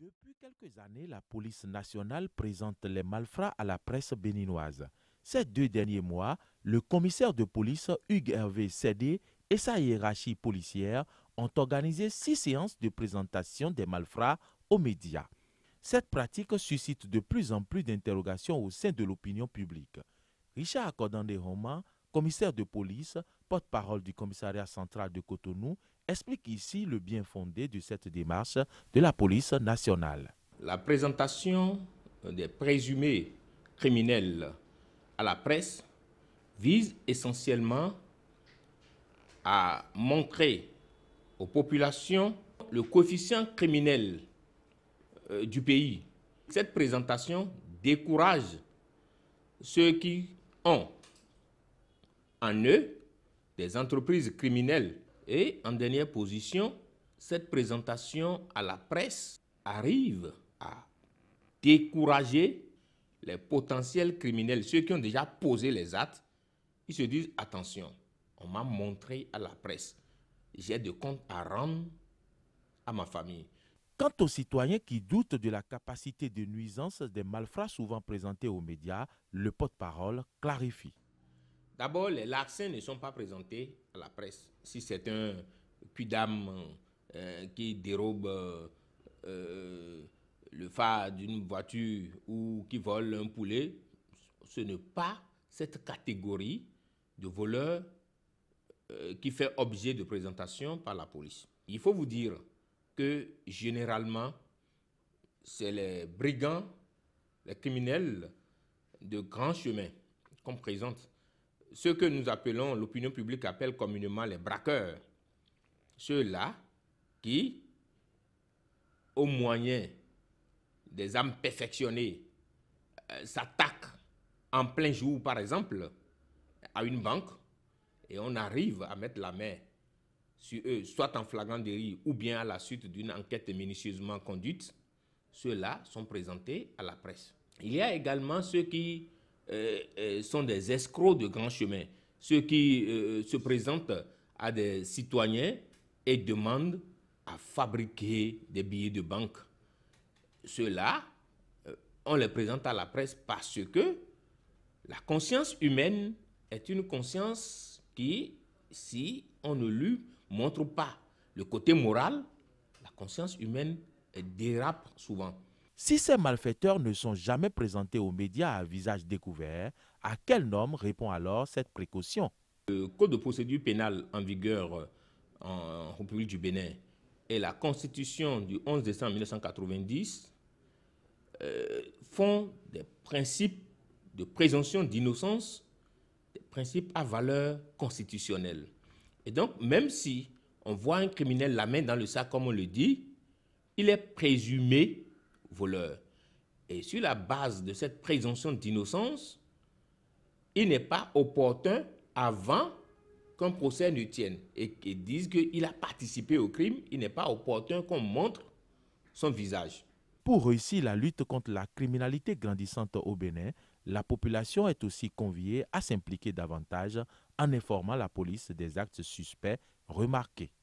Depuis quelques années, la police nationale présente les malfrats à la presse béninoise. Ces deux derniers mois, le commissaire de police Hugues Hervé Cédé et sa hiérarchie policière ont organisé six séances de présentation des malfrats aux médias. Cette pratique suscite de plus en plus d'interrogations au sein de l'opinion publique. Richard Accordandé-Roman, commissaire de police, porte-parole du commissariat central de Cotonou, explique ici le bien fondé de cette démarche de la police nationale. La présentation des présumés criminels à la presse vise essentiellement à montrer aux populations le coefficient criminel euh, du pays. Cette présentation décourage ceux qui ont en eux des entreprises criminelles. Et en dernière position, cette présentation à la presse arrive à décourager les potentiels criminels, ceux qui ont déjà posé les actes. Ils se disent, attention, on m'a montré à la presse, j'ai de comptes à rendre à ma famille. Quant aux citoyens qui doutent de la capacité de nuisance des malfrats souvent présentés aux médias, le porte-parole clarifie. D'abord, les larcins ne sont pas présentés à la presse. Si c'est un puits euh, qui dérobe euh, euh, le phare d'une voiture ou qui vole un poulet, ce n'est pas cette catégorie de voleurs qui fait objet de présentation par la police. Il faut vous dire que généralement, c'est les brigands, les criminels de grand chemin qu'on présente ce que nous appelons, l'opinion publique appelle communément les braqueurs. Ceux-là qui, au moyen des âmes perfectionnées, euh, s'attaquent en plein jour, par exemple, à une banque et on arrive à mettre la main sur eux, soit en flagrant délit ou bien à la suite d'une enquête minutieusement conduite, ceux-là sont présentés à la presse. Il y a également ceux qui euh, euh, sont des escrocs de grand chemin, ceux qui euh, se présentent à des citoyens et demandent à fabriquer des billets de banque. Ceux-là, on les présente à la presse parce que la conscience humaine est une conscience qui, si on ne lui montre pas le côté moral, la conscience humaine dérape souvent. Si ces malfaiteurs ne sont jamais présentés aux médias à visage découvert, à quel nom répond alors cette précaution Le Code de procédure pénale en vigueur euh, en République du Bénin et la Constitution du 11 décembre 1990 euh, font des principes de présomption d'innocence, des principes à valeur constitutionnelle. Et donc, même si on voit un criminel la main dans le sac, comme on le dit, il est présumé voleur. Et sur la base de cette présomption d'innocence, il n'est pas opportun avant qu'un procès ne tienne et qu'ils disent qu'il a participé au crime, il n'est pas opportun qu'on montre son visage. Pour réussir la lutte contre la criminalité grandissante au Bénin, la population est aussi conviée à s'impliquer davantage en informant la police des actes suspects remarqués.